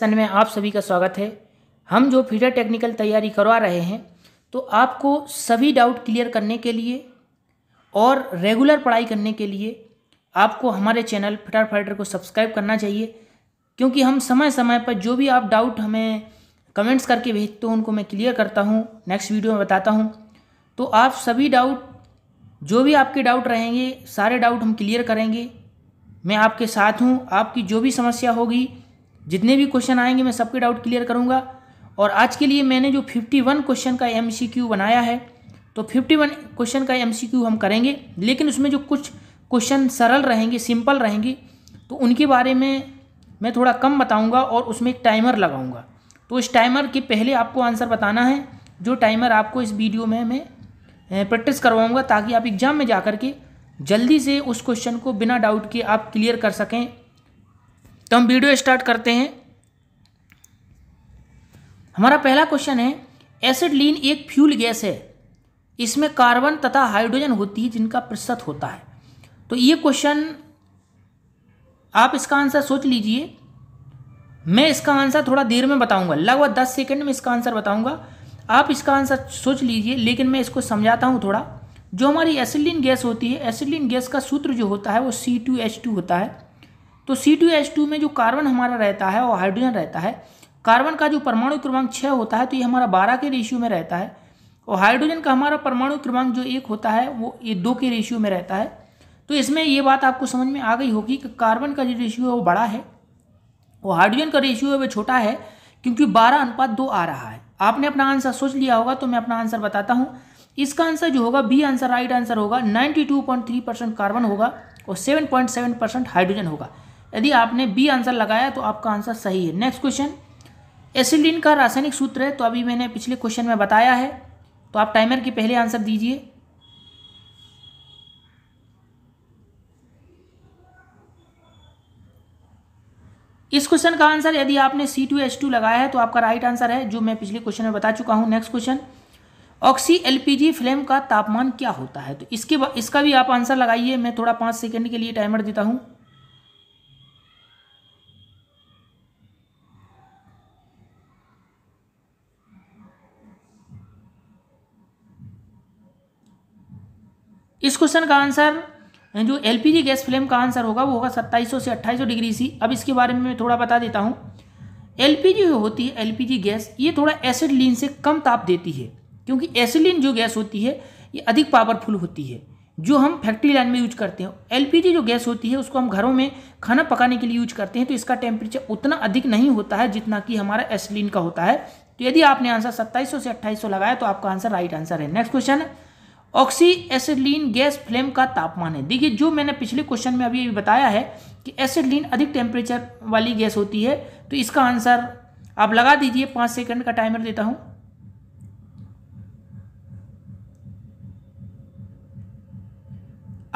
session में आप सभी का स्वागत है हम जो फीडर टेक्निकल तैयारी करवा रहे हैं तो आपको सभी डाउट क्लियर करने के लिए और रेगुलर पढ़ाई करने के लिए आपको हमारे चैनल फिटर फाइटर को सब्सक्राइब करना चाहिए क्योंकि हम समय समय पर जो भी आप डाउट हमें कमेंट्स करके भेजते हो उनको मैं क्लियर करता हूँ नेक्स्ट वीडियो में बताता हूँ तो आप सभी डाउट जो भी आपके डाउट रहेंगे सारे डाउट हम क्लियर करेंगे मैं आपके साथ हूँ आपकी जो भी समस्या होगी जितने भी क्वेश्चन आएंगे मैं सबके डाउट क्लियर करूँगा और आज के लिए मैंने जो फिफ्टी वन क्वेश्चन का एम बनाया है तो फिफ्टी वन क्वेश्चन का एम हम करेंगे लेकिन उसमें जो कुछ क्वेश्चन सरल रहेंगे सिंपल रहेंगे तो उनके बारे में मैं थोड़ा कम बताऊंगा और उसमें एक टाइमर लगाऊंगा तो इस टाइमर के पहले आपको आंसर बताना है जो टाइमर आपको इस वीडियो में मैं प्रैक्टिस करवाऊँगा ताकि आप एग्ज़ाम में जा कर के जल्दी से उस क्वेश्चन को बिना डाउट के आप क्लियर कर सकें तो हम वीडियो स्टार्ट करते हैं हमारा पहला क्वेश्चन है एसिड लीन एक फ्यूल गैस है इसमें कार्बन तथा हाइड्रोजन होती है जिनका प्रतिशत होता है तो ये क्वेश्चन आप इसका आंसर सोच लीजिए मैं इसका आंसर थोड़ा देर में बताऊंगा लगभग दस सेकंड में इसका आंसर बताऊंगा आप इसका आंसर सोच लीजिए लेकिन मैं इसको समझाता हूँ थोड़ा जो हमारी एसिडलिन गैस होती है एसिडलिन गैस का सूत्र जो होता है वो सी टू एच टू होता है तो सी टू एच टू में जो कार्बन हमारा रहता है और हाइड्रोजन रहता है कार्बन का जो परमाणु क्रमांक छः होता है तो ये हमारा बारह के रेशियो में रहता है और हाइड्रोजन का हमारा परमाणु क्रमांक जो एक होता है वो ये दो के रेशियो में रहता है तो इसमें ये बात आपको समझ में आ गई होगी कि कार्बन का जो रेशियो है वो बड़ा है और हाइड्रोजन का रेशियो है वो छोटा है क्योंकि बारह अनुपात दो आ रहा है आपने अपना आंसर सोच लिया होगा तो मैं अपना आंसर बताता हूँ इसका आंसर जो होगा बी आंसर राइट आंसर होगा थ्री परसेंट कार्बन होगा और सेवन परसेंट हाइड्रोजन होगा यदि आपने बी आंसर लगाया तो आपका आंसर सही है नेक्स्ट क्वेश्चन एसिडिन का रासायनिक सूत्र है तो अभी मैंने पिछले क्वेश्चन में बताया है तो आप टाइमर की पहले आंसर दीजिए इस क्वेश्चन का आंसर यदि आपने सी टू एच टू लगाया है तो आपका राइट आंसर है जो मैं पिछले क्वेश्चन में बता चुका हूं next question oxy LPG flame का तापमान क्या होता है तो इसके इसका भी आप आंसर लगाइए मैं थोड़ा पाँच सेकेंड के लिए टाइमर देता हूं इस क्वेश्चन का आंसर जो एलपीजी गैस फ्लेम का आंसर होगा वो होगा 2700 से 2800 डिग्री सी अब इसके बारे में मैं थोड़ा बता देता हूँ एलपीजी जो होती है एलपीजी गैस ये थोड़ा एसिड लीन से कम ताप देती है क्योंकि एसिलीन जो गैस होती है ये अधिक पावरफुल होती है जो हम फैक्ट्री लाइन में यूज करते हैं एलपीजी जो गैस होती है उसको हम घरों में खाना पकाने के लिए यूज करते हैं तो इसका टेम्परेचर उतना अधिक नहीं होता है जितना कि हमारा एसिलीन का होता है तो यदि आपने आंसर 2700 से 2800 लगाया तो आपका आंसर राइट आंसर है next question oxy acetylene gas flame का तापमान है देखिए जो मैंने पिछले क्वेश्चन में अभी बताया है कि एसिडलीन अधिक टेम्परेचर वाली गैस होती है तो इसका आंसर आप लगा दीजिए पाँच सेकंड का टाइमर देता हूँ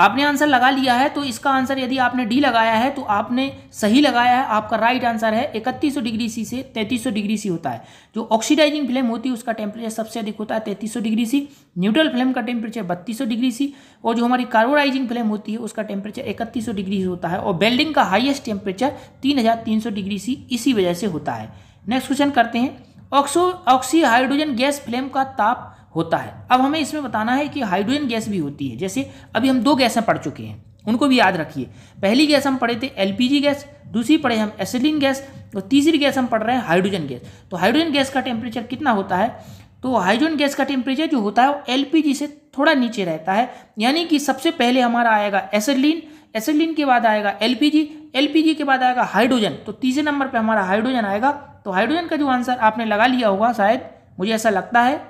आपने आंसर लगा लिया है तो इसका आंसर यदि आपने डी लगाया है तो आपने सही लगाया है आपका राइट आंसर है इकतीस डिग्री सी से 3300 डिग्री सी होता है जो ऑक्सीडाइजिंग फ्लेम होती है उसका टेम्परेचर सबसे अधिक होता है 3300 डिग्री सी न्यूट्रल फ्लेम का टेम्परेचर बत्तीस डिग्री सी और जो हमारी कार्बोराइजिंग फ्लेम होती है उसका टेम्परेचर इकतीस डिग्री होता है और बेल्डिंग का हाइएस्ट टेम्परेचर तीन डिग्री सी इसी वजह से होता है नेक्स्ट क्वेश्चन करते हैं oxo oxy hydrogen gas flame का ताप होता है अब हमें इसमें बताना है कि हाइड्रोजन गैस भी होती है जैसे अभी हम दो गैसें पढ़ चुके हैं उनको भी याद रखिए पहली गैस हम पढ़े थे एलपीजी गैस दूसरी पढ़े हम एसिलिन गैस और तीसरी गैस हम पढ़ रहे हैं हाइड्रोजन गैस तो हाइड्रोजन गैस का टेम्परेचर कितना होता है तो हाइड्रोजन गैस का टेम्परेचर जो होता है वो एल से थोड़ा नीचे रहता है यानी कि सबसे पहले हमारा आएगा एसिलिन एसिलिन के बाद आएगा एल पी के बाद आएगा हाइड्रोजन तो तीसरे नंबर पर हमारा हाइड्रोजन आएगा तो हाइड्रोजन का जो आंसर आपने लगा लिया होगा शायद मुझे ऐसा लगता है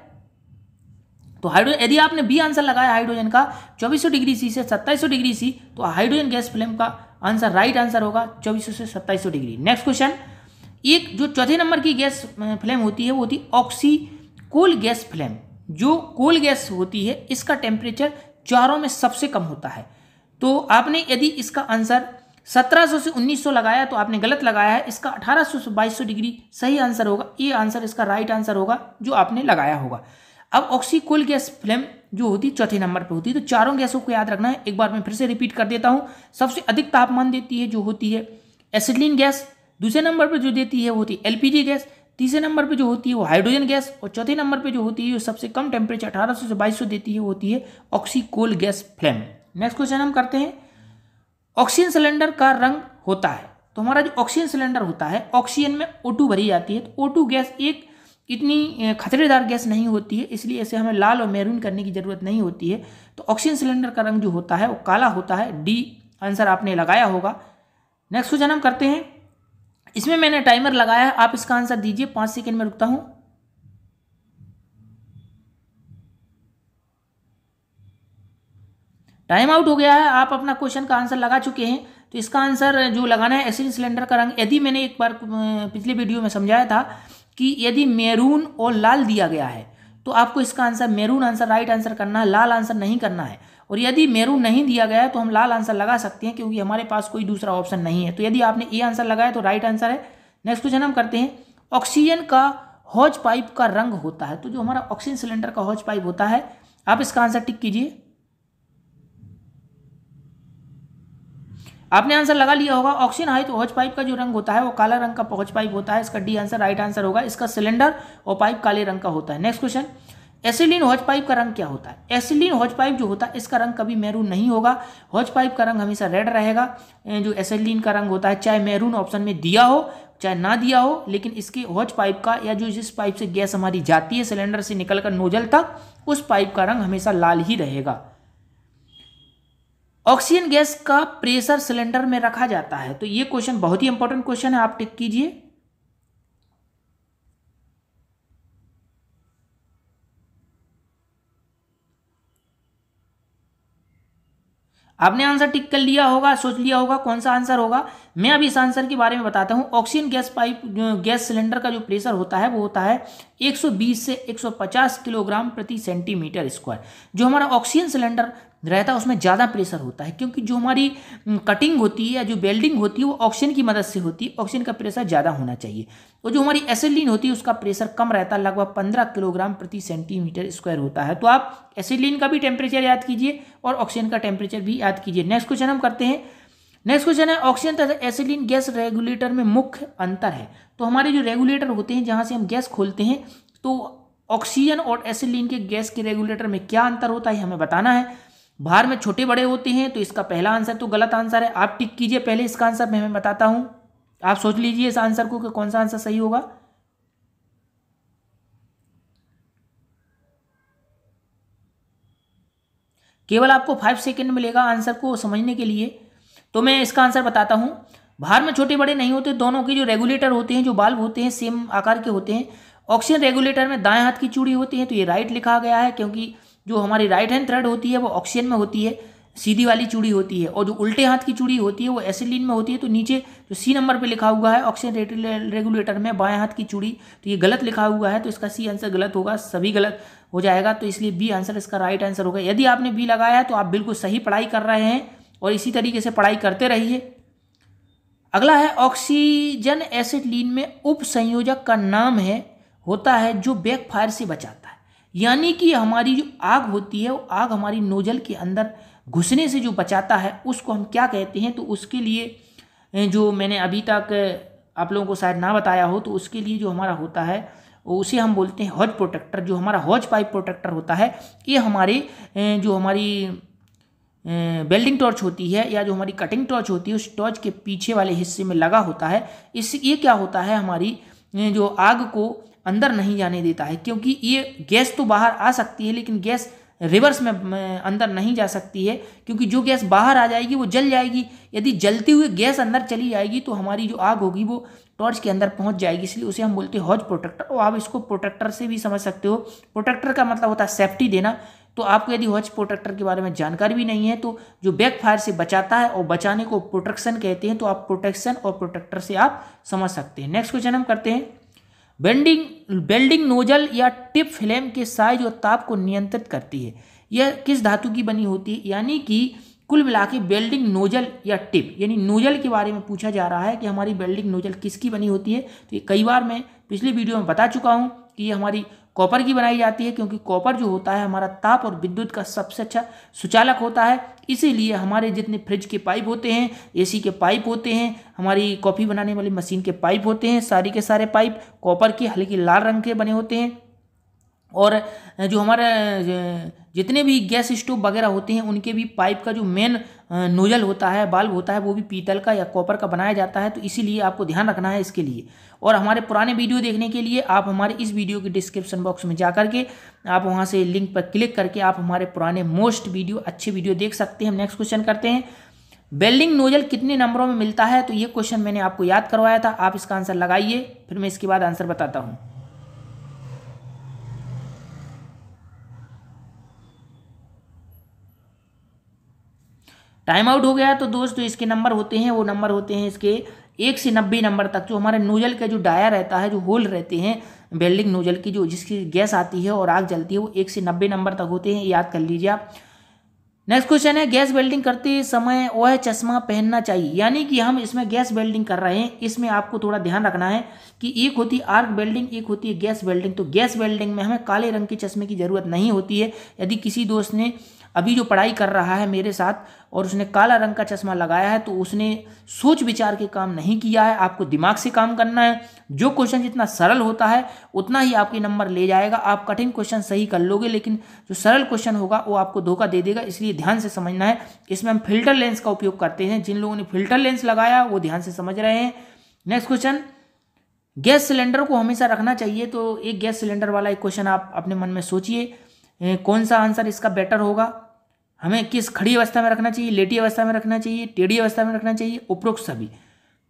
तो हाइड्रोजन यदि आपने बी आंसर लगाया हाइड्रोजन का 2400 डिग्री सी से सत्ताईस डिग्री सी तो हाइड्रोजन गैस फ्लेम का आंसर राइट आंसर होगा 2400 से सत्ताईस डिग्री नेक्स्ट क्वेश्चन एक जो चौथे नंबर की गैस फ्लेम होती है वो होती ऑक्सी कोल गैस फ्लेम जो कोल गैस होती है इसका टेम्परेचर चारों में सबसे कम होता है तो आपने यदि इसका आंसर 1700 से 1900 लगाया तो आपने गलत लगाया है इसका 1800 से 2200 डिग्री सही आंसर होगा ये आंसर इसका राइट आंसर होगा जो आपने लगाया होगा अब ऑक्सीकोल गैस फ्लेम जो होती है चौथे नंबर पर होती है तो चारों गैसों को याद रखना है एक बार मैं फिर से रिपीट कर देता हूँ सबसे अधिक तापमान देती है जो होती है एसिडलिन गैस दूसरे नंबर पर जो देती है वो होती है एल गैस तीसरे नंबर पे जो होती है वो हाइड्रोजन गैस और चौथे नंबर पे जो होती है जो सबसे कम टेम्परेचर अठारह से बाईस देती है वो होती है oxycoal gas flame next question हम करते हैं ऑक्सीजन सिलेंडर का रंग होता है तो हमारा जो ऑक्सीजन सिलेंडर होता है ऑक्सीजन में ओ भरी जाती है तो ओ गैस एक इतनी खतरेदार गैस नहीं होती है इसलिए इसे हमें लाल और मैरून करने की ज़रूरत नहीं होती है तो ऑक्सीजन सिलेंडर का रंग जो होता है वो काला होता है डी आंसर आपने लगाया होगा नेक्स्ट क्वेश्चन हम करते हैं इसमें मैंने टाइमर लगाया है आप इसका आंसर दीजिए पाँच सेकेंड में रुकता हूँ टाइम आउट हो गया है आप अपना क्वेश्चन का आंसर लगा चुके हैं तो इसका आंसर जो लगाना है एसिड सिलेंडर का रंग यदि मैंने एक बार पिछले वीडियो में समझाया था कि यदि मेरून और लाल दिया गया है तो आपको इसका answer maroon answer right answer करना है लाल आंसर नहीं करना है और यदि मेरून नहीं दिया गया है तो हम लाल आंसर लगा सकते हैं क्योंकि हमारे पास कोई दूसरा ऑप्शन नहीं है तो यदि आपने ए आंसर लगाया तो राइट आंसर है नेक्स्ट क्वेश्चन हम करते हैं ऑक्सीजन का हॉज पाइप का रंग होता है तो जो हमारा ऑक्सीजन सिलेंडर का हॉज पाइप होता है आप इसका आंसर टिक कीजिए आपने आंसर लगा लिया होगा ऑक्सीजन हाई तो हॉज पाइप का जो रंग होता है वो काला रंग का हॉज पाइप होता है इसका डी आंसर राइट आंसर होगा इसका सिलेंडर और पाइप काले रंग का होता है next question acetylene hose pipe का रंग क्या होता है एसिलिन हॉज पाइप जो होता है इसका रंग कभी मैरून नहीं होगा हॉज पाइप का रंग हमेशा रेड रहेगा जो एसिलिन का रंग होता है चाहे मैरून ऑप्शन में दिया हो चाहे ना दिया हो लेकिन इसके हॉज पाइप का या जो जिस पाइप से गैस हमारी जाती है सिलेंडर से निकलकर नोजल तक उस पाइप का रंग हमेशा लाल ही रहेगा ऑक्सीजन गैस का प्रेशर सिलेंडर में रखा जाता है तो ये क्वेश्चन बहुत ही इंपॉर्टेंट क्वेश्चन है आप टिक कीजिए आपने आंसर टिक कर लिया होगा सोच लिया होगा कौन सा आंसर होगा मैं अभी इस आंसर के बारे में बताता हूं oxygen gas pipe gas cylinder का जो प्रेशर होता है वो होता है 120 से 150 किलोग्राम प्रति सेंटीमीटर स्क्वायर जो हमारा ऑक्सीजन सिलेंडर रहता है उसमें ज़्यादा प्रेशर होता है क्योंकि जो हमारी कटिंग होती है या जो बेल्डिंग होती है वो ऑक्सीजन की मदद से होती है ऑक्सीजन का प्रेशर ज़्यादा होना चाहिए और जो हमारी एसिलीन होती है उसका प्रेशर कम रहता है लगभग पंद्रह किलोग्राम प्रति सेंटीमीटर स्क्वायर होता है तो आप एसिलिन का भी टेम्परेचर याद कीजिए और ऑक्सीजन का टेम्परेचर भी याद कीजिए नेक्स्ट क्वेश्चन हम करते हैं नेक्स्ट क्वेश्चन है ऑक्सीजन तथा एसिलिन गैस रेगुलेटर में मुख्य अंतर है तो हमारे जो रेगुलेटर होते हैं जहाँ से हम गैस खोलते हैं तो ऑक्सीजन और एसिलिन के गैस के रेगुलेटर में क्या अंतर होता है हमें बताना है भार में छोटे बड़े होते हैं तो इसका पहला आंसर तो गलत आंसर है आप टिक कीजिए पहले इसका आंसर मैं बताता हूँ आप सोच लीजिए इस आंसर को कि कौन सा आंसर सही होगा केवल आपको फाइव सेकेंड मिलेगा आंसर को समझने के लिए तो मैं इसका आंसर बताता हूँ भार में छोटे बड़े नहीं होते दोनों के जो रेगुलेटर होते हैं जो बाल्ब होते हैं सेम आकार के होते हैं ऑक्सीजन रेगुलेटर में दाएं हाथ की चूड़ी होती है तो ये राइट लिखा गया है क्योंकि जो हमारी राइट हैंड थ्रेड होती है वो ऑक्सीजन में होती है सीधी वाली चूड़ी होती है और जो उल्टे हाथ की चूड़ी होती है वो एसिलीन में होती है तो नीचे जो सी नंबर पे लिखा हुआ है ऑक्सीजन रेगुलेटर में बाएं हाथ की चूड़ी तो ये गलत लिखा हुआ है तो इसका सी आंसर गलत होगा सभी गलत हो जाएगा तो इसलिए बी आंसर इसका राइट आंसर होगा यदि आपने बी लगाया है तो आप बिल्कुल सही पढ़ाई कर रहे हैं और इसी तरीके से पढ़ाई करते रहिए अगला है ऑक्सीजन एसिड लीन में उप संयोजक का नाम है होता है जो बैकफायर से बचाता यानी कि हमारी जो आग होती है वो आग हमारी नोजल के अंदर घुसने से जो बचाता है उसको हम क्या कहते हैं तो उसके लिए जो मैंने अभी तक आप लोगों को शायद ना बताया हो तो उसके लिए जो हमारा होता है उसे हम बोलते हैं हॉज प्रोटेक्टर जो हमारा हॉज पाइप प्रोटेक्टर होता है ये हमारे जो हमारी वेल्डिंग टॉर्च होती है या जो हमारी कटिंग टॉर्च होती है उस टॉर्च के पीछे वाले हिस्से में लगा होता है इससे ये क्या होता है हमारी जो आग को अंदर नहीं जाने देता है क्योंकि ये गैस तो बाहर आ सकती है लेकिन गैस रिवर्स में अंदर नहीं जा सकती है क्योंकि जो गैस बाहर आ जाएगी वो जल जाएगी यदि जलती हुई गैस अंदर चली जाएगी तो हमारी जो आग होगी वो टॉर्च के अंदर पहुंच जाएगी इसलिए उसे हम बोलते हैं हॉज प्रोटेक्टर और आप इसको प्रोटेक्टर से भी समझ सकते हो प्रोटेक्टर का मतलब होता है सेफ्टी देना तो आपको यदि हॉज प्रोटेक्टर के बारे में जानकारी भी नहीं है तो जो बैक फायर से बचाता है और बचाने को प्रोटेक्शन कहते हैं तो आप प्रोटेक्शन और प्रोटेक्टर से आप समझ सकते हैं नेक्स्ट क्वेश्चन हम करते हैं बेंडिंग बेल्डिंग नोजल या टिप फ्लेम के साइज और ताप को नियंत्रित करती है यह किस धातु की बनी होती है यानी कि कुल मिला के बेल्डिंग नोजल या टिप यानी नोजल के बारे में पूछा जा रहा है कि हमारी बेल्डिंग नोजल किसकी बनी होती है तो ये कई बार मैं पिछली वीडियो में बता चुका हूँ कि ये हमारी कॉपर की बनाई जाती है क्योंकि कॉपर जो होता है हमारा ताप और विद्युत का सबसे अच्छा सुचालक होता है इसीलिए हमारे जितने फ्रिज के पाइप होते हैं एसी के पाइप होते हैं हमारी कॉफ़ी बनाने वाली मशीन के पाइप होते हैं सारी के सारे पाइप कॉपर के हल्के लाल रंग के बने होते हैं और जो हमारा जितने भी गैस स्टोव वगैरह होते हैं उनके भी पाइप का जो मेन नोजल होता है बाल्ब होता है वो भी पीतल का या कॉपर का बनाया जाता है तो इसीलिए आपको ध्यान रखना है इसके लिए और हमारे पुराने वीडियो देखने के लिए आप हमारे इस वीडियो के डिस्क्रिप्शन बॉक्स में जा के आप वहाँ से लिंक पर क्लिक करके आप हमारे पुराने मोस्ट वीडियो अच्छे वीडियो देख सकते हैं नेक्स्ट क्वेश्चन करते हैं बेल्डिंग नोजल कितने नंबरों में मिलता है तो ये क्वेश्चन मैंने आपको याद करवाया था आप इसका आंसर लगाइए फिर मैं इसके बाद आंसर बताता हूँ टाइम आउट हो गया तो दोस्त इसके नंबर होते हैं वो नंबर होते हैं इसके एक से नब्बे नंबर तक जो हमारे नोजल का जो डाया रहता है जो होल रहते हैं बेल्डिंग नोजल की जो जिसकी गैस आती है और आग जलती है वो एक से नब्बे नंबर तक होते हैं याद कर लीजिए आप नेक्स्ट क्वेश्चन है गैस वेल्डिंग करते समय वह चश्मा पहनना चाहिए यानी कि हम इसमें गैस वेल्डिंग कर रहे हैं इसमें आपको थोड़ा ध्यान रखना है कि एक होती है आर्क वेल्डिंग एक होती है गैस वेल्डिंग तो गैस वेल्डिंग में हमें काले रंग के चश्मे की ज़रूरत नहीं होती है यदि किसी दोस्त ने अभी जो पढ़ाई कर रहा है मेरे साथ और उसने काला रंग का चश्मा लगाया है तो उसने सोच विचार के काम नहीं किया है आपको दिमाग से काम करना है जो क्वेश्चन जितना सरल होता है उतना ही आपके नंबर ले जाएगा आप कठिन क्वेश्चन सही कर लोगे लेकिन जो सरल क्वेश्चन होगा वो आपको धोखा दे देगा इसलिए ध्यान से समझना है इसमें हम फिल्टर लेंस का उपयोग करते हैं जिन लोगों ने फिल्टर लेंस लगाया वो ध्यान से समझ रहे हैं नेक्स्ट क्वेश्चन गैस सिलेंडर को हमेशा रखना चाहिए तो एक गैस सिलेंडर वाला एक क्वेश्चन आप अपने मन में सोचिए कौन सा आंसर इसका बेटर होगा हमें किस खड़ी अवस्था में रखना चाहिए लेटी अवस्था में रखना चाहिए टेढ़ी अवस्था में रखना चाहिए उपरोक्त सभी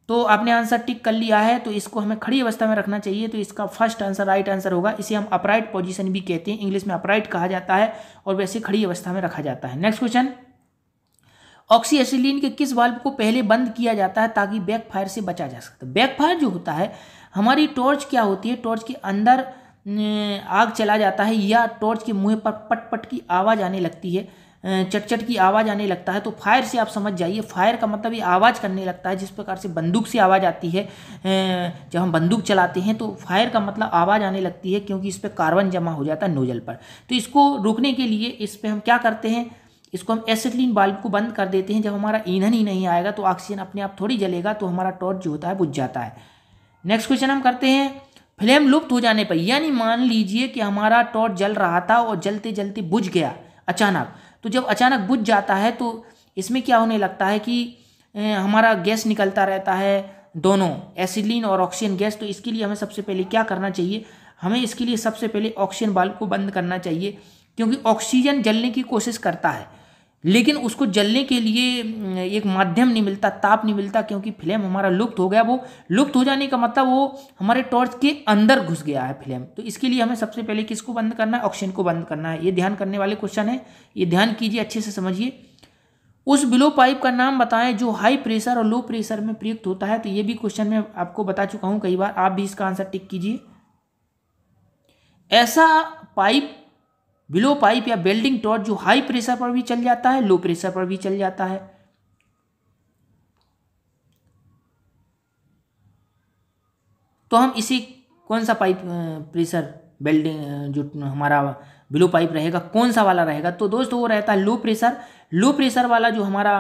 तो आपने आंसर टिक कर लिया है तो इसको हमें खड़ी अवस्था में रखना चाहिए तो इसका फर्स्ट आंसर राइट आंसर होगा इसे हम अपराइट पोजीशन भी कहते हैं इंग्लिश में अपराइट कहा जाता है और वैसे खड़ी अवस्था में रखा जाता है नेक्स्ट क्वेश्चन ऑक्सीएसिलीन के किस वाल्व को पहले बंद किया जाता है ताकि बैक फायर से बचा जा सकता है बैक फायर जो होता है हमारी टॉर्च क्या होती है टॉर्च के अंदर अं, आग चला जाता है या टॉर्च के मुँह पर पटपट की आवाज़ आने लगती है चटचट की आवाज़ आने लगता है तो फायर से आप समझ जाइए फायर का मतलब ये आवाज़ करने लगता है जिस प्रकार से बंदूक से आवाज़ आती है जब हम बंदूक चलाते हैं तो फायर का मतलब आवाज़ आने लगती है क्योंकि इस पर कार्बन जमा हो जाता है नोजल पर तो इसको रोकने के लिए इस पर हम क्या करते हैं इसको हम एसिटलिन बाल्ब को बंद कर देते हैं जब हमारा ईंधन ही नहीं आएगा तो ऑक्सीजन अपने आप थोड़ी जलेगा तो हमारा टॉर्च जो होता है बुझ जाता है नेक्स्ट क्वेश्चन हम करते हैं फ्लेम लुप्त हो जाने पर यानी मान लीजिए कि हमारा टॉर्च जल रहा था और जलते जलते बुझ गया अचानक तो जब अचानक बुझ जाता है तो इसमें क्या होने लगता है कि हमारा गैस निकलता रहता है दोनों एसिलीन और ऑक्सीजन गैस तो इसके लिए हमें सबसे पहले क्या करना चाहिए हमें इसके लिए सबसे पहले ऑक्सीजन बाल्ब को बंद करना चाहिए क्योंकि ऑक्सीजन जलने की कोशिश करता है लेकिन उसको जलने के लिए एक माध्यम नहीं मिलता ताप नहीं मिलता क्योंकि फ्लेम हमारा लुप्त हो गया वो लुप्त हो जाने का मतलब वो हमारे टॉर्च के अंदर घुस गया है फ्लेम तो इसके लिए हमें सबसे पहले किसको बंद करना है ऑक्सीजन को बंद करना है ये ध्यान करने वाले क्वेश्चन है ये ध्यान कीजिए अच्छे से समझिए उस बिलो पाइप का नाम बताएं जो हाई प्रेशर और लो प्रेशर में प्रयुक्त होता है तो ये भी क्वेश्चन में आपको बता चुका हूँ कई बार आप भी इसका आंसर टिक कीजिए ऐसा पाइप बिलो पाइप या बेल्डिंग टॉर्च जो हाई प्रेशर पर भी चल जाता है लो प्रेशर पर भी चल जाता है तो हम इसी कौन सा पाइप प्रेशर बेल्डिंग जो हमारा बिलो पाइप रहेगा कौन सा वाला रहेगा तो दोस्तों वो रहता है लो प्रेशर लो प्रेशर वाला जो हमारा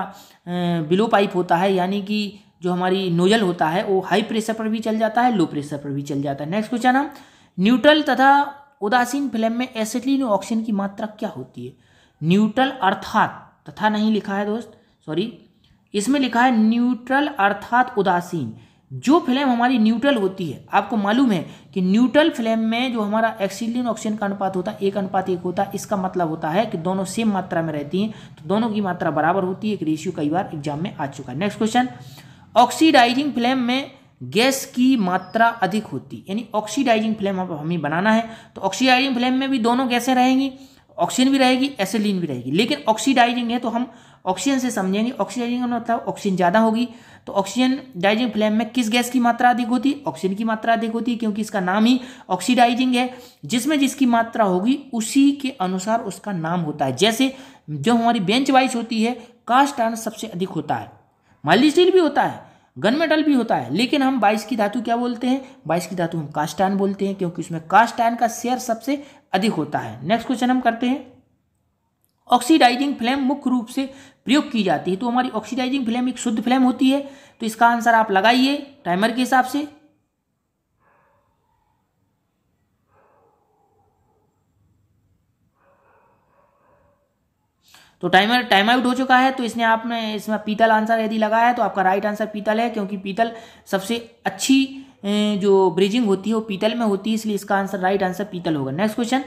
बिलो पाइप होता है यानी कि जो हमारी नोजल होता है वो हाई प्रेशर पर भी चल जाता है लो प्रेशर पर भी चल जाता है नेक्स्ट क्वेश्चन हम न्यूट्रल तथा उदासीन फ्लेम में एसिटिलीन ऑक्सीजन की मात्रा क्या होती है न्यूट्रल अर्थात तथा नहीं लिखा है दोस्त सॉरी इसमें लिखा है न्यूट्रल अर्थात उदासीन जो फ्लेम हमारी न्यूट्रल होती है आपको मालूम है कि न्यूट्रल फ्लेम में जो हमारा एक्सीलिन ऑक्सीजन का अनुपात होता है एक अनुपात एक होता है इसका मतलब होता है कि दोनों सेम मात्रा में रहती हैं तो दोनों की मात्रा बराबर होती है एक रेशियो कई बार एग्जाम में आ चुका है नेक्स्ट क्वेश्चन ऑक्सीडाइजिंग फ्लेम में गैस की मात्रा अधिक होती यानी ऑक्सीडाइजिंग फ्लेम हमें बनाना है तो ऑक्सीडाइजिंग फ्लेम में भी दोनों गैसें रहेंगी ऑक्सीजन भी रहेगी एसिलीन भी रहेगी लेकिन ऑक्सीडाइजिंग है तो हम ऑक्सीजन से समझेंगे ऑक्सीडाइजिंग मतलब ऑक्सीजन ज़्यादा होगी तो ऑक्सीजन डाइजिंग फ्लेम में किस गैस की मात्रा अधिक होती है ऑक्सीजन की मात्रा अधिक होती है क्योंकि इसका नाम ही ऑक्सीडाइजिंग है जिसमें जिसकी मात्रा होगी उसी के अनुसार उसका नाम होता है जैसे जो हमारी बेंच वाइज होती है कास्ट आयरन सबसे अधिक होता है माइल स्टील भी होता है गन मेटल भी होता है लेकिन हम बाइस की धातु क्या बोलते हैं बाइस की धातु हम कास्ट आयन बोलते हैं क्योंकि उसमें कास्ट आयन का शेयर सबसे अधिक होता है नेक्स्ट क्वेश्चन हम करते हैं ऑक्सीडाइजिंग फ्लेम मुख्य रूप से प्रयोग की जाती है तो हमारी ऑक्सीडाइजिंग फ्लेम एक शुद्ध फ्लेम होती है तो इसका आंसर आप लगाइए टाइमर के हिसाब से तो टाइमर टाइम आउट हो चुका है तो इसने आपने इसमें पीतल आंसर यदि लगाया है तो आपका राइट आंसर पीतल है क्योंकि पीतल सबसे अच्छी जो ब्रिजिंग होती है वो पीतल में होती है इसलिए इसका आंसर राइट आंसर पीतल होगा नेक्स्ट क्वेश्चन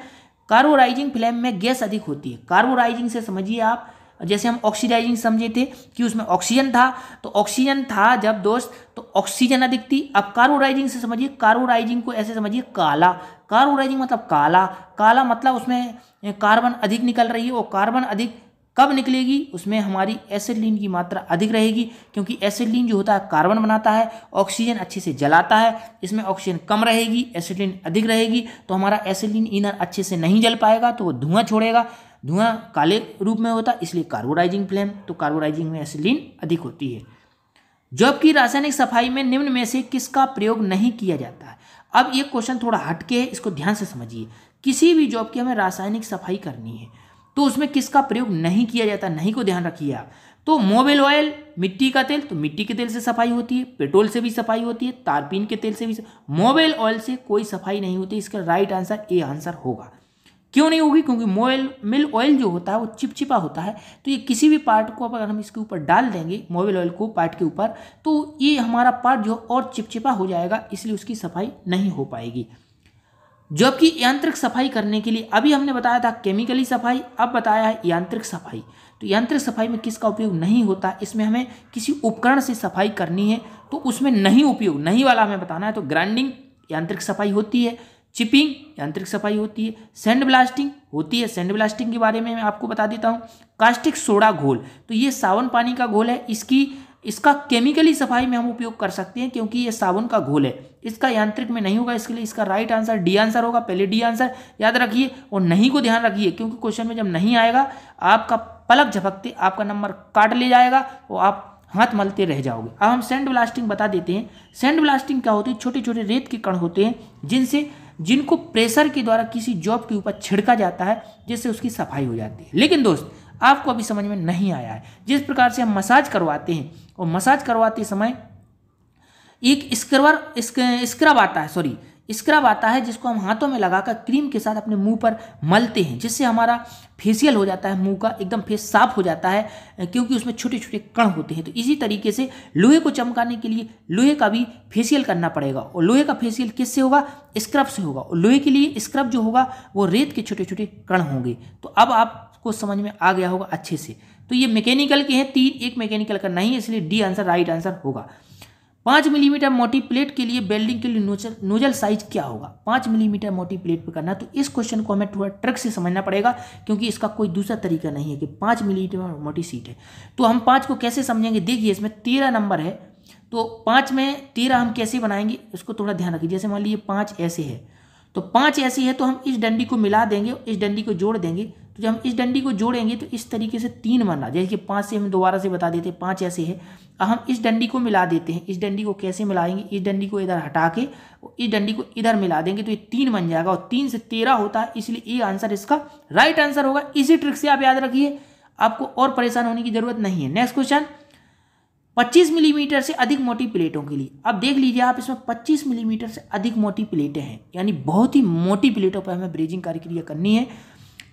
कार्बोराइजिंग फ्लेम में गैस अधिक होती है कार्बोराइजिंग से समझिए आप जैसे हम ऑक्सीडाइजिंग समझे थे कि उसमें ऑक्सीजन था तो ऑक्सीजन था जब दोस्त तो ऑक्सीजन अधिक थी अब कार्बोराइजिंग से समझिए कार्बोराइजिंग को ऐसे समझिए काला कार्बोराइजिंग मतलब काला काला मतलब उसमें कार्बन अधिक निकल रही है और कार्बन अधिक कब निकलेगी उसमें हमारी एसिडलीन की मात्रा अधिक रहेगी क्योंकि एसिडलीन जो होता है कार्बन बनाता है ऑक्सीजन अच्छे से जलाता है इसमें ऑक्सीजन कम रहेगी एसिडलीन अधिक रहेगी तो हमारा एसिडलीन ईनर अच्छे से नहीं जल पाएगा तो वो धुआं छोड़ेगा धुआं काले रूप में होता है इसलिए कार्बोडाइजिंग फ्लेम तो कार्बोडाइजिंग में एसिडलीन अधिक होती है जबकि रासायनिक सफाई में निम्न में से किसका प्रयोग नहीं किया जाता है अब ये क्वेश्चन थोड़ा हटके है इसको ध्यान से समझिए किसी भी जॉब की हमें रासायनिक सफाई करनी है तो उसमें किसका प्रयोग नहीं किया जाता नहीं को ध्यान रखिए आप तो मोबाइल ऑयल मिट्टी का तेल तो मिट्टी के तेल से सफाई होती है पेट्रोल से भी सफाई होती है तारपीन के तेल से भी मोबाइल ऑयल से कोई सफाई नहीं होती इसका राइट आंसर ए आंसर होगा क्यों नहीं होगी क्योंकि मोबाइल मिल ऑयल जो होता है वो चिपचिपा होता है तो ये किसी भी पार्ट को अगर हम इसके ऊपर डाल देंगे मोबाइल ऑयल को पार्ट के ऊपर तो ये हमारा पार्ट जो और चिपचिपा हो जाएगा इसलिए उसकी सफाई नहीं हो पाएगी जो आपकी यांत्रिक सफाई करने के लिए अभी हमने बताया था केमिकली सफाई अब बताया है यांत्रिक सफाई तो यांत्रिक सफाई में किसका उपयोग नहीं होता इसमें हमें किसी उपकरण से सफाई करनी है तो उसमें नहीं उपयोग नहीं वाला हमें बताना है तो ग्राइंडिंग यांत्रिक सफाई होती है चिपिंग यांत्रिक सफाई होती है सैंड ब्लास्टिंग होती है सैंड ब्लास्टिंग के बारे में मैं आपको बता देता हूँ कास्टिक सोडा घोल तो ये सावन पानी का घोल है इसकी इसका केमिकली सफाई में हम उपयोग कर सकते हैं क्योंकि ये साबुन का घोल है इसका यांत्रिक में नहीं होगा इसके लिए इसका राइट आंसर डी आंसर होगा पहले डी आंसर याद रखिए और नहीं को ध्यान रखिए क्योंकि क्वेश्चन में जब नहीं आएगा आपका पलक झपकते आपका नंबर काट ले जाएगा और आप हाथ मलते रह जाओगे अब हम सेंड ब्लास्टिंग बता देते हैं सेंड ब्लास्टिंग क्या होती है छोटे छोटे रेत के कण होते हैं जिनसे जिनको प्रेशर के द्वारा किसी जॉब के ऊपर छिड़का जाता है जिससे उसकी सफाई हो जाती है लेकिन दोस्त आपको अभी समझ में नहीं आया है जिस प्रकार से हम मसाज करवाते हैं और मसाज करवाते समय एक स्क्रबर स्क्रब आता है सॉरी स्क्रब आता है जिसको हम हाथों में लगाकर क्रीम के साथ अपने मुंह पर मलते हैं जिससे हमारा फेसियल हो जाता है मुंह का एकदम फेस साफ हो जाता है क्योंकि उसमें छोटे छोटे कण होते हैं तो इसी तरीके से लोहे को चमकाने के लिए लोहे का भी फेशियल करना पड़ेगा और लोहे का फेशियल किससे होगा स्क्रब से होगा और लोहे के लिए स्क्रब जो होगा वो रेत के छोटे छोटे कण होंगे तो अब आप को समझ में आ गया होगा अच्छे से तो ये मैकेनिकल के हैं तीन एक मैकेनिकल का नहीं इसलिए डी आंसर राइट आंसर होगा पाँच मिलीमीटर मोटी प्लेट के लिए बेल्डिंग के लिए नोजल नोजल साइज क्या होगा पाँच मिलीमीटर मोटी प्लेट पर करना तो इस क्वेश्चन को हमें थोड़ा ट्रक से समझना पड़ेगा क्योंकि इसका कोई दूसरा तरीका नहीं है कि पाँच मिलीमीटर मोटी सीट है तो हम पाँच को कैसे समझेंगे देखिए इसमें तेरह नंबर है तो पाँच में तेरह हम कैसे बनाएंगे उसको थोड़ा ध्यान रखिए जैसे मान लीजिए पाँच ऐसे है तो पाँच ऐसी है तो हम इस डंडी को मिला देंगे इस डंडी को जोड़ देंगे तो जब हम इस डंडी को जोड़ेंगे तो इस तरीके से तीन बन रहा जैसे कि पाँच से हम दोबारा से बता देते हैं पाँच ऐसे है अब हम इस डंडी को मिला देते हैं इस डंडी को कैसे मिलाएंगे इस डंडी को इधर हटा के इस डंडी को इधर मिला देंगे तो ये तीन बन जाएगा और तीन से तेरह होता है इसलिए ये आंसर इसका राइट आंसर होगा इसी ट्रिक से आप याद रखिए आपको और परेशान होने की जरूरत नहीं है नेक्स्ट क्वेश्चन 25 मिलीमीटर से अधिक मोटी प्लेटों के लिए अब देख लीजिए आप इसमें 25 मिलीमीटर से अधिक मोटी प्लेटें हैं यानी बहुत ही मोटी प्लेटों पर हमें ब्रेजिंग कार्यक्रिया करनी है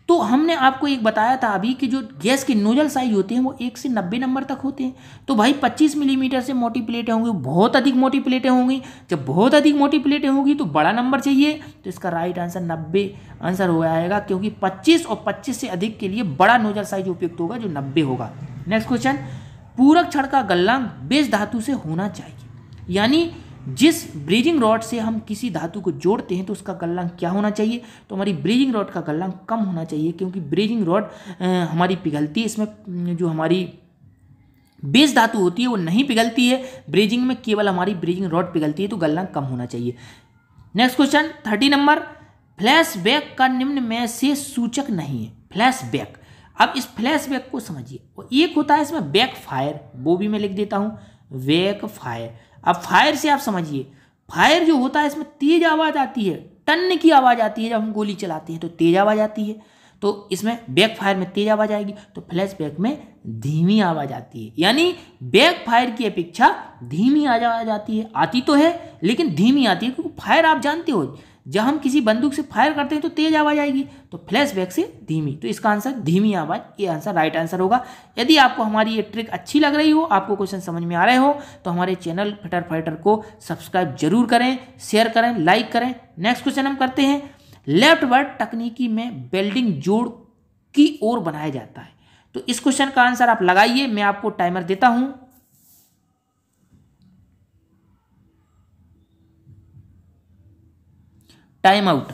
तो हमने आपको एक बताया था अभी कि जो गैस के नोजल साइज होते हैं वो एक से नब्बे नंबर तक होते हैं तो भाई पच्चीस मिलीमीटर से मोटी प्लेटें होंगी बहुत अधिक मोटी प्लेटें होंगी जब बहुत अधिक मोटी प्लेटें होंगी तो बड़ा नंबर चाहिए तो इसका राइट आंसर नब्बे आंसर हो जाएगा क्योंकि पच्चीस और पच्चीस से अधिक के लिए बड़ा नोजल साइज उपयुक्त होगा जो नब्बे होगा नेक्स्ट क्वेश्चन पूरक छड़ का गल्लांग बेस धातु से होना चाहिए यानी जिस ब्रीजिंग रॉड से हम किसी धातु को जोड़ते हैं तो उसका गल्लांक क्या होना चाहिए तो हमारी ब्रीजिंग रॉड का गल्लांक कम होना चाहिए क्योंकि ब्रीजिंग रॉड हमारी पिघलती है इसमें जो हमारी बेस धातु होती है वो नहीं पिघलती है ब्रीजिंग में केवल हमारी ब्रीजिंग रॉड पिघलती है तो गल्लांक कम होना चाहिए next question thirty number flashback का निम्न में से सूचक नहीं है बैक अब इस बैक को समझिए एक होता है इसमें बैक फायर वो भी मैं लिख देता हूँ बैक फायर अब फायर से आप समझिए फायर जो होता है इसमें तेज आवाज़ आती है टन की आवाज़ आती है जब हम गोली चलाते हैं तो तेज आवाज़ आती है तो इसमें बैक फायर में तेज आवाज़ आएगी तो फ्लैश बैक में धीमी आवाज़ आती है यानी बैक फायर की अपेक्षा धीमी आवाज़ आती है आती तो है लेकिन धीमी आती है क्योंकि फायर आप जानते हो जब हम किसी बंदूक से फायर करते हैं तो तेज आवाज़ आएगी तो फ्लैश बैक से धीमी तो इसका आंसर धीमी आवाज़ ये आंसर राइट आंसर होगा यदि आपको हमारी ये ट्रिक अच्छी लग रही हो आपको क्वेश्चन समझ में आ रहे हो तो हमारे चैनल फटर फाइटर को सब्सक्राइब जरूर करें शेयर करें लाइक करें नेक्स्ट क्वेश्चन हम करते हैं लेफ्ट वर्ड तकनीकी में बेल्डिंग जोड़ की ओर बनाया जाता है तो इस क्वेश्चन का आंसर आप लगाइए मैं आपको टाइमर देता हूं टाइम आउट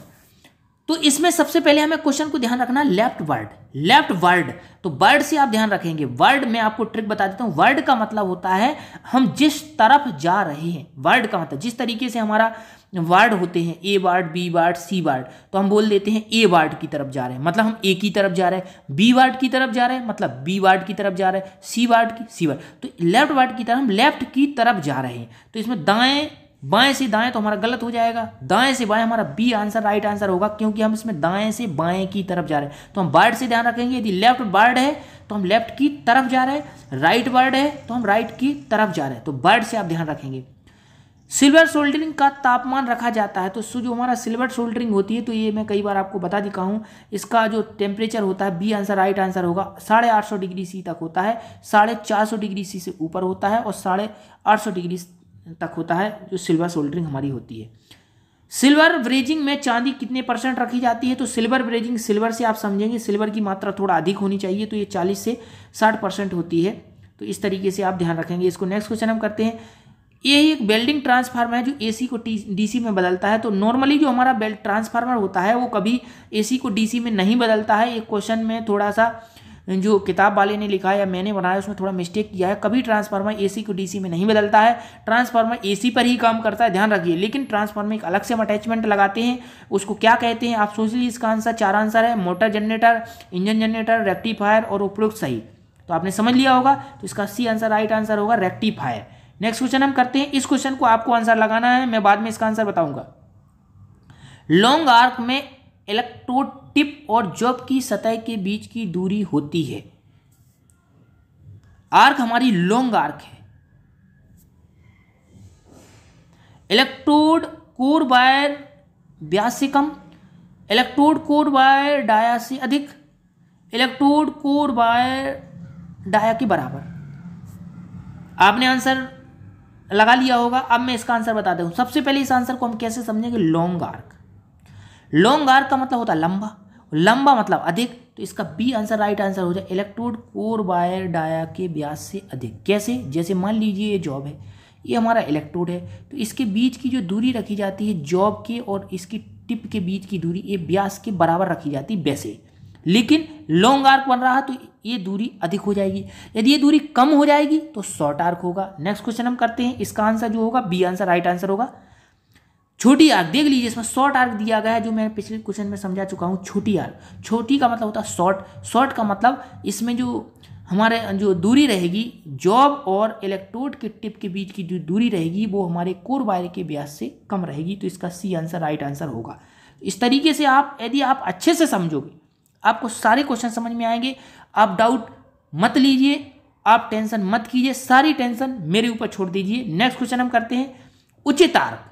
तो इसमें सबसे पहले हमें क्वेश्चन को ध्यान रखना लेफ्ट वर्ड लेफ्ट वर्ड तो वर्ड से आप ध्यान रखेंगे वर्ड में आपको ट्रिक बता देता हूं वर्ड का मतलब होता है हम जिस तरफ जा रहे हैं वर्ड का मतलब जिस तरीके से हमारा वर्ड होते हैं A ward B ward C ward तो हम बोल देते हैं ए वार्ड की तरफ जा रहे हैं मतलब हम ए की तरफ जा रहे हैं बी वार्ड की तरफ जा रहे हैं मतलब बी वार्ड की तरफ जा रहे हैं सी वार्ड की सी वर्ड तो लेफ्ट वार्ड की तरफ हम लेफ्ट की तरफ जा रहे हैं तो इसमें दाएं बाएं से दाएं तो हमारा गलत हो जाएगा दाएं से बाएं हमारा बी आंसर राइट आंसर होगा क्योंकि हम इसमें दाएं से बाएं की तरफ जा रहे हैं तो हम बर्ड से ध्यान रखेंगे यदि लेफ्ट बर्ड है तो हम लेफ्ट की तरफ जा रहे हैं राइट बर्ड है तो हम राइट की तरफ जा रहे हैं तो बर्ड से आप ध्यान रखेंगे सिल्वर सोल्डरिंग का तापमान रखा जाता है तो सो जो हमारा सिल्वर सोल्डरिंग होती है तो ये मैं कई बार आपको बता चुका हूँ इसका जो टेम्परेचर होता है बी आंसर राइट आंसर होगा साढ़े आठ सौ डिग्री सी तक होता है साढ़े चार सौ डिग्री सी से ऊपर होता है और साढ़े आठ सौ डिग्री तक होता है जो सिल्वर सोल्डरिंग हमारी होती है सिल्वर ब्रेजिंग में चांदी कितने परसेंट रखी जाती है तो सिल्वर ब्रेजिंग सिल्वर से आप समझेंगे सिल्वर की मात्रा थोड़ा अधिक होनी चाहिए तो ये चालीस से साठ परसेंट होती है तो इस तरीके से आप ध्यान रखेंगे इसको नेक्स्ट क्वेश्चन हम करते हैं ये एक बेल्डिंग ट्रांसफार्मर है जो एसी को डीसी में बदलता है तो नॉर्मली जो हमारा बेल्ट ट्रांसफार्मर होता है वो कभी एसी को डीसी में नहीं बदलता है एक क्वेश्चन में थोड़ा सा जो किताब वाले ने लिखा है या मैंने बनाया उसमें थोड़ा मिस्टेक किया है कभी ट्रांसफार्मर एसी को डीसी में नहीं बदलता है ट्रांसफार्मर एसी पर ही काम करता है ध्यान रखिए लेकिन ट्रांसफार्मर एक अलग से हम अटैचमेंट लगाते हैं उसको क्या कहते हैं आप सोच लीजिए इसका आंसर चार आंसर है motor generator engine generator rectifier और उपयोग सही तो आपने समझ लिया होगा तो इसका सी आंसर राइट आंसर होगा रेक्टिफायर नेक्स्ट क्वेश्चन हम करते हैं इस क्वेश्चन को आपको आंसर लगाना है मैं बाद में इसका आंसर बताऊंगा लॉन्ग आर्क में इलेक्ट्रोड टिप और जॉब की सतह के बीच की दूरी होती है आर्क हमारी लॉन्ग आर्क है इलेक्ट्रोड कोर वायर व्यास से कम इलेक्ट्रोड कोर वायर डाया से अधिक इलेक्ट्रोड कोर वायर डाया के बराबर आपने आंसर लगा लिया होगा अब मैं इसका आंसर बता दूं सबसे पहले इस आंसर को हम कैसे समझेंगे लॉन्ग आर्क लॉन्ग आर्क का मतलब होता है लंबा लंबा मतलब अधिक तो इसका बी आंसर राइट आंसर हो जाए इलेक्ट्रोड कोर वायर डाया के ब्यास से अधिक कैसे जैसे मान लीजिए ये जॉब है ये हमारा इलेक्ट्रोड है तो इसके बीच की जो दूरी रखी जाती है जॉब के और इसकी टिप के बीच की दूरी ये ब्यास के बराबर रखी जाती है वैसे लेकिन लॉन्ग आर्क बन रहा तो ये दूरी अधिक हो जाएगी यदि ये दूरी कम हो जाएगी तो शॉर्ट आर्क होगा नेक्स्ट क्वेश्चन हम करते हैं इसका आंसर जो होगा बी आंसर राइट आंसर होगा छोटी आर्क देख लीजिए इसमें शॉर्ट आर्क दिया गया है जो मैं पिछले क्वेश्चन में समझा चुका हूँ छोटी आर्क छोटी का मतलब होता है शॉर्ट शॉर्ट का मतलब इसमें जो हमारे जो दूरी रहेगी जॉब और इलेक्ट्रोड के टिप के बीच की जो दूरी रहेगी वो हमारे कोर वायर के ब्यास से कम रहेगी तो इसका सी आंसर राइट आंसर होगा इस तरीके से आप यदि आप अच्छे से समझोगे आपको सारे क्वेश्चन समझ में आएंगे आप डाउट मत लीजिए आप टेंशन मत कीजिए सारी टेंशन मेरे ऊपर छोड़ दीजिए नेक्स्ट क्वेश्चन हम करते हैं उचित आर्क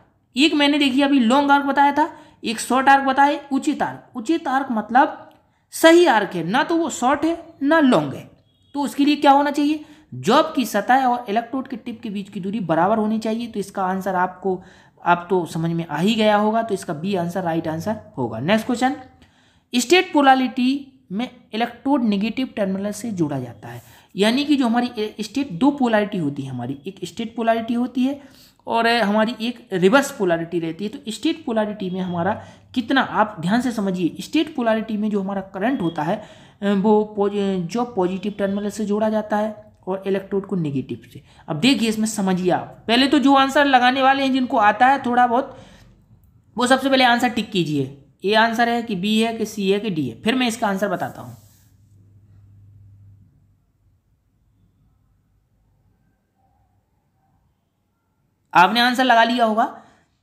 एक मैंने देखिए अभी लॉन्ग आर्क बताया था एक शॉर्ट आर्क बताए उचित आर्क उचित आर्क मतलब सही आर्क है ना तो वो शॉर्ट है ना लॉन्ग है तो उसके लिए क्या होना चाहिए जॉब की सतह और इलेक्ट्रोड के टिप के बीच की दूरी बराबर होनी चाहिए तो इसका आंसर आपको आप तो समझ में आ ही गया होगा तो इसका बी आंसर राइट आंसर होगा नेक्स्ट क्वेश्चन स्टेट पोलालिटी में इलेक्ट्रोड नेगेटिव टर्मिनल से जोड़ा जाता है यानी कि जो हमारी स्टेट दो पोलारिटी होती है हमारी एक स्टेट पोलारिटी होती है और हमारी एक रिवर्स पोलारिटी रहती है तो स्टेट पोलारिटी में हमारा कितना आप ध्यान से समझिए स्टेट पोलारिटी में जो हमारा करंट होता है वो जो पॉजिटिव टर्मिनल से जोड़ा जाता है और इलेक्ट्रोड को नेगेटिव से अब देखिए इसमें समझिए आप पहले तो जो आंसर लगाने वाले हैं जिनको आता है थोड़ा बहुत वो सबसे पहले आंसर टिक कीजिए ए आंसर है कि बी है कि सी है कि डी है फिर मैं इसका आंसर बताता हूँ आपने आंसर लगा लिया होगा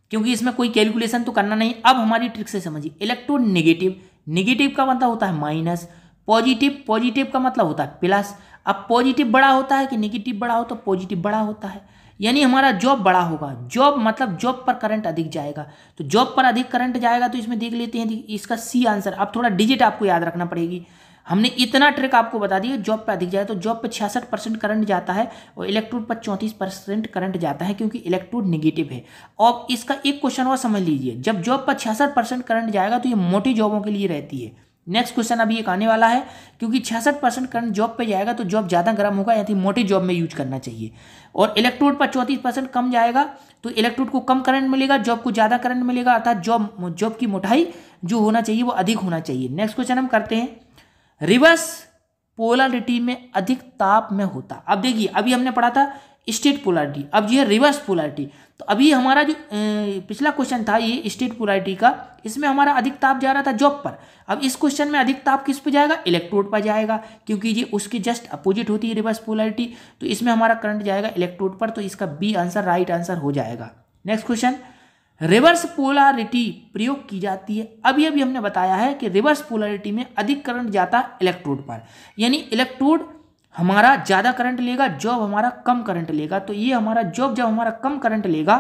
क्योंकि इसमें कोई कैलकुलेशन तो करना नहीं अब हमारी ट्रिक से समझिए निगेटिव निगेटिव का मतलब होता है माइनस पॉजिटिव पॉजिटिव का मतलब होता है प्लस अब पॉजिटिव बड़ा होता है कि निगेटिव बड़ा हो तो पॉजिटिव बड़ा होता है यानी हमारा जॉब बड़ा होगा जॉब मतलब जॉब पर करंट अधिक जाएगा तो जॉब पर अधिक करंट जाएगा तो इसमें देख लेते हैं इसका सी आंसर अब थोड़ा डिजिट आपको याद रखना पड़ेगी हमने इतना ट्रिक आपको बता दिया जॉब पर अधिक जाए तो जॉब पर छियासठ परसेंट करंट जाता है और इलेक्ट्रोड पर चौंतीस परसेंट करंट जाता है क्योंकि इलेक्ट्रोड निगेटिव है और इसका एक क्वेश्चन और समझ लीजिए जब जॉब पर छियासठ परसेंट करंट जाएगा तो ये मोटी जॉबों के लिए रहती है नेक्स्ट क्वेश्चन अभी एक आने वाला है क्योंकि छियासठ परसेंट करंट जॉब पे जाएगा तो जॉब ज़्यादा गर्म होगा यानी मोटी जॉब में यूज करना चाहिए और इलेक्ट्रोड पर चौंतीस परसेंट कम जाएगा तो इलेक्ट्रोड को कम करंट मिलेगा जॉब को ज़्यादा करंट मिलेगा अर्थात जॉब जॉब की मोटाई जो होना चाहिए वो अधिक होना चाहिए नेक्स्ट क्वेश्चन हम करते हैं रिवर्स पोलरिटी में अधिक ताप में होता अब देखिए अभी हमने पढ़ा था स्टेट पोलरिटी अब ये रिवर्स पोलरिटी तो अभी हमारा जो पिछला क्वेश्चन था ये स्टेट पोलारिटी का इसमें हमारा अधिक ताप जा रहा था जॉब पर अब इस क्वेश्चन में अधिक ताप किस पे जाएगा इलेक्ट्रोड पर जाएगा क्योंकि ये उसकी जस्ट अपोजिट होती है रिवर्स पोलारिटी तो इसमें हमारा करंट जाएगा इलेक्ट्रोड पर तो इसका बी आंसर राइट आंसर हो जाएगा नेक्स्ट क्वेश्चन रिवर्स पोलारिटी प्रयोग की जाती है अभी अभी हमने बताया है कि रिवर्स पोलारिटी में अधिक करंट जाता है इलेक्ट्रोड पर यानी इलेक्ट्रोड हमारा ज़्यादा करंट लेगा जॉब हमारा कम करंट लेगा तो ये हमारा जॉब जब हमारा कम करंट लेगा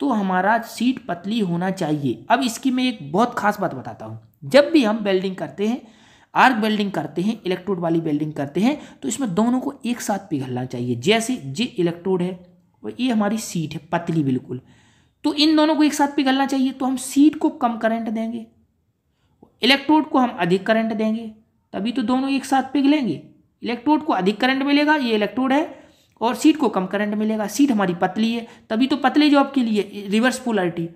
तो हमारा सीट पतली होना चाहिए अब इसकी मैं एक बहुत खास बात बताता हूँ जब भी हम वेल्डिंग करते हैं आर्क वेल्डिंग करते हैं इलेक्ट्रोड वाली वेल्डिंग करते हैं तो इसमें दोनों को एक साथ पिघलना चाहिए जैसे जे इलेक्ट्रोड है और ये हमारी सीट है पतली बिल्कुल तो इन दोनों को एक साथ पिघलना चाहिए तो हम सीट को कम करंट देंगे इलेक्ट्रोड को हम अधिक करंट देंगे तभी तो दोनों एक साथ पिघलेंगे इलेक्ट्रोड को अधिक करंट मिलेगा ये इलेक्ट्रोड है और सीट को कम करंट मिलेगा सीट हमारी पतली है तभी तो पतले जॉब के लिए रिवर्स पोलरिटी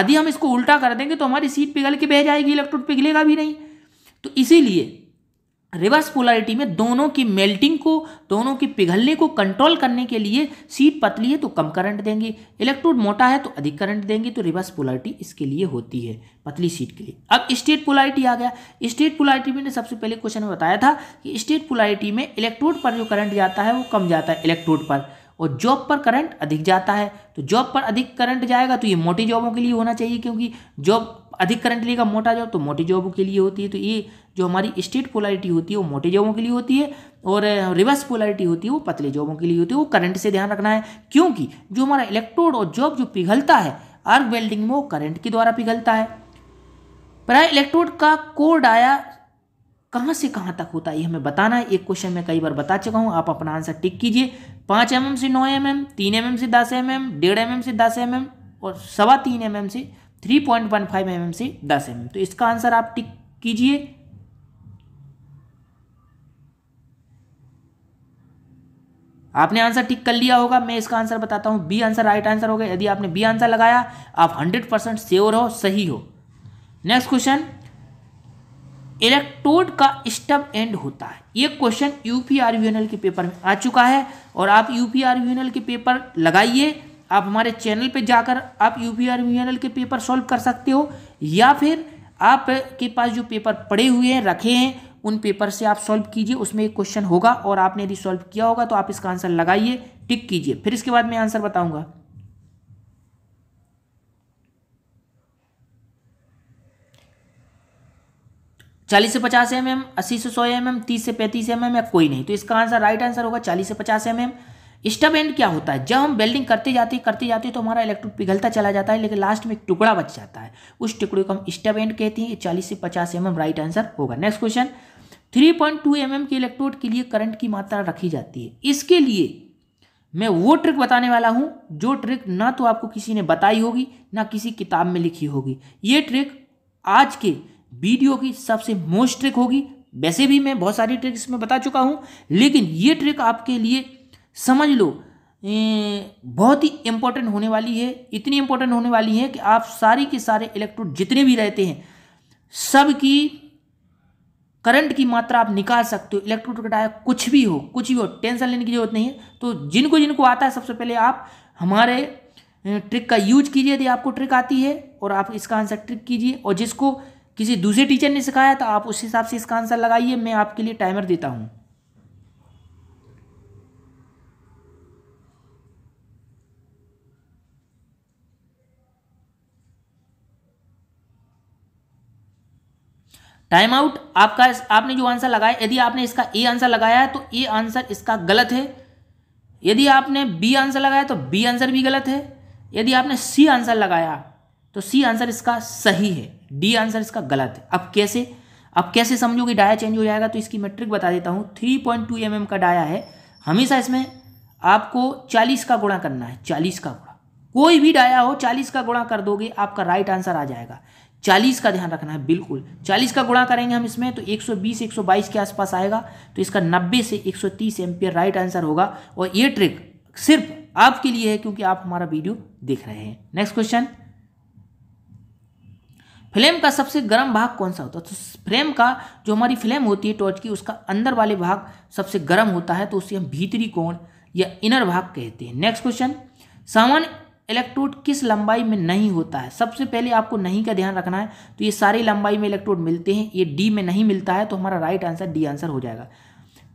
आदि हम इसको उल्टा कर देंगे तो हमारी सीट पिघल के बह जाएगी इलेक्ट्रोड पिघलेगा भी नहीं तो इसीलिए रिवर्स पोलरिटी में दोनों की मेल्टिंग को दोनों की पिघलने को कंट्रोल करने के लिए सीट पतली है तो कम करंट देंगे इलेक्ट्रोड मोटा है तो अधिक करंट देंगे तो रिवर्स पोलरिटी इसके लिए होती है पतली सीट के लिए अब स्टेट पोलैरिटी आ गया स्टेट पोलैरिटी मैंने सबसे पहले क्वेश्चन में बताया था कि स्टेट पोलैरिटी में इलेक्ट्रोड पर जो करंट जाता है वो कम जाता है इलेक्ट्रोड पर और जॉब पर करंट अधिक जाता है तो जॉब पर अधिक करंट जाएगा तो ये मोटी जॉबों के लिए होना चाहिए क्योंकि जॉब अधिक करंट लेगा मोटा जॉब तो मोटी जॉबों के लिए होती है तो ये जो हमारी स्टेट पोलैरिटी होती है वो मोटे जॉबों के लिए होती है और रिवर्स पोलैरिटी होती है वो पतले जॉबों के लिए होती है वो करंट से ध्यान रखना है क्योंकि जो हमारा इलेक्ट्रोड और जॉब जो पिघलता है आर्क वेल्डिंग में वो करंट के द्वारा पिघलता है प्राय इलेक्ट्रोड का कोड आया कहाँ से कहाँ तक होता है ये हमें बताना है एक क्वेश्चन मैं कई बार बता चुका हूँ आप अपना आंसर टिक कीजिए पाँच एम से नौ एम एम तीन एम एम से दस एम एम डेढ़ एम एम से दस एम एम और सवा तीन एम एम से three point one five M M से दस एम एम तो इसका आंसर आप टिक कीजिए आपने आंसर टिक कर लिया होगा मैं इसका आंसर बताता हूँ बी आंसर राइट आंसर होगा यदि आपने बी आंसर लगाया आप हंड्रेड परसेंट श्योर हो सही हो नेक्स्ट क्वेश्चन इलेक्ट्रोड का स्टब एंड होता है ये क्वेश्चन यू पी के पेपर में आ चुका है और आप यू पी के पेपर लगाइए आप हमारे चैनल पे जाकर आप यू पी के पेपर सॉल्व कर सकते हो या फिर आप के पास जो पेपर पड़े हुए हैं रखे हैं उन पेपर से आप सॉल्व कीजिए उसमें एक क्वेश्चन होगा और आपने यदि सॉल्व किया होगा तो आप इसका आंसर लगाइए टिक कीजिए फिर इसके बाद मैं आंसर बताऊंगा चालीस से पचास एम एम अस्सी से सौ एम एम तीस से पैंतीस एम एम या कोई नहीं तो इसका आंसर राइट आंसर होगा चालीस से पचास एम एम स्टब एंड क्या होता है जब हम वेल्डिंग करते जाते करते जाते तो हमारा इलेक्ट्रोड पिघलता चला जाता है लेकिन लास्ट में एक टुकड़ा बच जाता है उस टुकड़े को हम स्टब एंड कहते हैं चालीस से पचास एम राइट आंसर होगा next question three point two M के इलेक्ट्रोड के लिए करंट की मात्रा रखी जाती है इसके लिए मैं वो ट्रिक बताने वाला हूँ जो ट्रिक ना तो आपको किसी ने बताई होगी ना किसी किताब में लिखी होगी ये ट्रिक आज के वीडियो की सबसे मोस्ट ट्रिक होगी वैसे भी मैं बहुत सारी ट्रिक इसमें बता चुका हूँ लेकिन ये ट्रिक आपके लिए समझ लो बहुत ही इम्पोर्टेंट होने वाली है इतनी इम्पोर्टेंट होने वाली है कि आप सारी के सारे इलेक्ट्रोड जितने भी रहते हैं सब की करंट की मात्रा आप निकाल सकते हो इलेक्ट्रोड कटाए कुछ भी हो कुछ भी हो टेंशन लेने की जरूरत नहीं है तो जिनको जिनको आता है सबसे पहले आप हमारे ट्रिक का यूज कीजिए यदि आपको ट्रिक आती है और आप इसका आंसर ट्रिक कीजिए और जिसको किसी दूसरे टीचर ने सिखाया तो आप उस हिसाब से इसका आंसर लगाइए मैं आपके लिए टाइमर देता हूँ टाइम आउट आपका आपने जो आंसर लगाया यदि आपने इसका ए आंसर लगाया है तो ए आंसर इसका गलत है यदि आपने बी आंसर लगाया तो बी आंसर भी गलत है यदि आपने सी आंसर लगाया तो सी आंसर इसका सही है डी आंसर इसका गलत है अब कैसे अब कैसे समझोगे डाया चेंज हो जाएगा तो इसकी मैट्रिक बता देता हूँ three point two M M का डाया है हमेशा इसमें आपको चालीस का गुणा करना है चालीस का गुणा कोई भी डाया हो चालीस का गुणा कर दोगे आपका राइट आंसर आ जाएगा चालीस का ध्यान रखना है बिल्कुल चालीस का गुणा करेंगे हम इसमें तो 120 122 के आसपास आएगा तो इसका 90 से 130 एम्पियर राइट आंसर होगा और ये ट्रिक सिर्फ आपके लिए है क्योंकि आप हमारा वीडियो देख रहे हैं नेक्स्ट क्वेश्चन फ्लेम का सबसे गर्म भाग कौन सा होता है तो फ्लेम का जो हमारी फ्लेम होती है टॉर्च की उसका अंदर वाले भाग सबसे गर्म होता है तो उसे हम भीतरी कोण या इनर भाग कहते हैं नेक्स्ट क्वेश्चन सामान्य इलेक्ट्रोड किस लंबाई में नहीं होता है सबसे पहले आपको नहीं का ध्यान रखना है तो ये सारी लंबाई में इलेक्ट्रोड मिलते हैं ये डी में नहीं मिलता है तो हमारा राइट आंसर डी आंसर हो जाएगा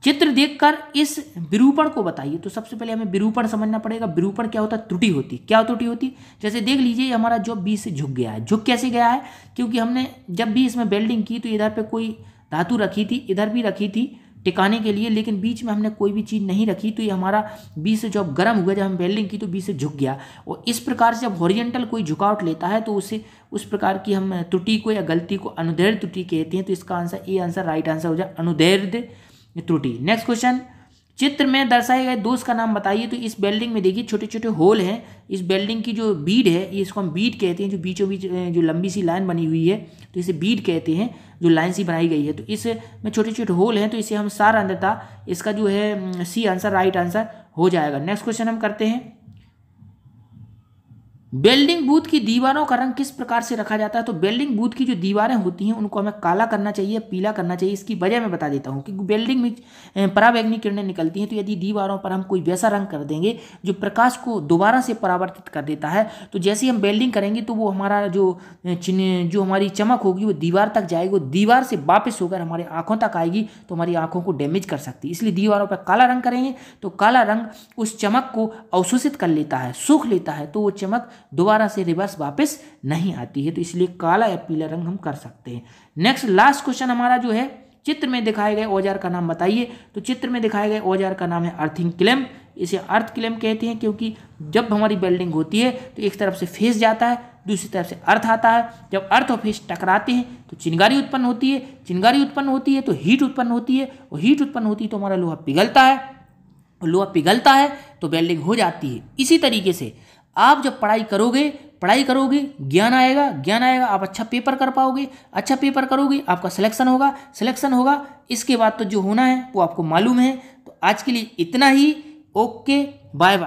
चित्र देखकर इस विरूपण को बताइए तो सबसे पहले हमें विरूपण समझना पड़ेगा विरूपण क्या होता है त्रुटि होती क्या त्रुटि होती जैसे देख लीजिए हमारा जो बी से झुक गया है झुक कैसे गया है क्योंकि हमने जब भी इसमें बेल्डिंग की तो इधर पर कोई धातु रखी थी इधर भी रखी थी टिकाने के लिए लेकिन बीच में हमने कोई भी चीज़ नहीं रखी तो ये हमारा बीच से जब गर्म हुआ जब हम वेल्डिंग की तो बीच से झुक गया और इस प्रकार से जब हॉरिजेंटल कोई झुकावट लेता है तो उसे उस प्रकार की हम त्रुटि को या गलती को अनुदैर्ध त्रुटि कहते हैं तो इसका answer A answer right answer हो जाए अनुदैर्ध त्रुटि नेक्स्ट क्वेश्चन चित्र में दर्शाए गए दोष का नाम बताइए तो इस बेल्डिंग में देखिए छोटे छोटे होल हैं इस बेल्डिंग की जो बीड है इसको हम बीड कहते हैं जो बीचों बीच जो लंबी सी लाइन बनी हुई है तो इसे बीड कहते हैं जो लाइन सी बनाई गई है तो इस में छोटे छोटे होल हैं तो इसे हम सार अंधता इसका जो है सी आंसर राइट आंसर हो जाएगा नेक्स्ट क्वेश्चन हम करते हैं बेल्डिंग बूथ की दीवारों का रंग किस प्रकार से रखा जाता है तो बेल्डिंग बूथ की जो दीवारें होती हैं उनको हमें काला करना चाहिए पीला करना चाहिए इसकी वजह मैं बता देता हूँ कि बेल्डिंग में परावैग्नि किरणें निकलती हैं तो यदि दीवारों पर हम कोई वैसा रंग कर देंगे जो प्रकाश को दोबारा से परावर्तित कर देता है तो जैसे हम बेल्डिंग करेंगे तो वो हमारा जो चिन्ह जो हमारी चमक होगी वो दीवार तक जाएगी वो दीवार से वापस होकर हमारी आँखों तक आएगी तो हमारी आँखों को डैमेज कर सकती है इसलिए दीवारों पर काला रंग करेंगे तो काला रंग उस चमक को अवशोषित कर लेता है सूख लेता है तो वो चमक दोबारा से रिवर्स वापस नहीं आती है तो इसलिए काला या पीला रंग हम कर सकते हैं नेक्स्ट लास्ट क्वेश्चन हमारा जो है चित्र में दिखाए गए औजार का नाम बताइए तो चित्र में दिखाए गए औजार का नाम है अर्थिंग क्लेम इसे अर्थ क्लेम कहते हैं क्योंकि जब हमारी बेल्डिंग होती है तो एक तरफ से फेस जाता है दूसरी तरफ से अर्थ आता है जब अर्थ और फेस टकराते हैं तो चिंगारी उत्पन्न होती है चिंगारी उत्पन्न होती है तो हीट उत्पन्न होती है और हीट उत्पन्न होती है तो हमारा लोहा पिघलता है और लोहा पिघलता है तो बेल्डिंग हो जाती है इसी तरीके से आप जब पढ़ाई करोगे पढ़ाई करोगे ज्ञान आएगा ज्ञान आएगा आप अच्छा पेपर कर पाओगे अच्छा पेपर करोगे आपका सिलेक्शन होगा सिलेक्शन होगा इसके बाद तो जो होना है वो आपको मालूम है तो आज के लिए इतना ही ओके बाय बाय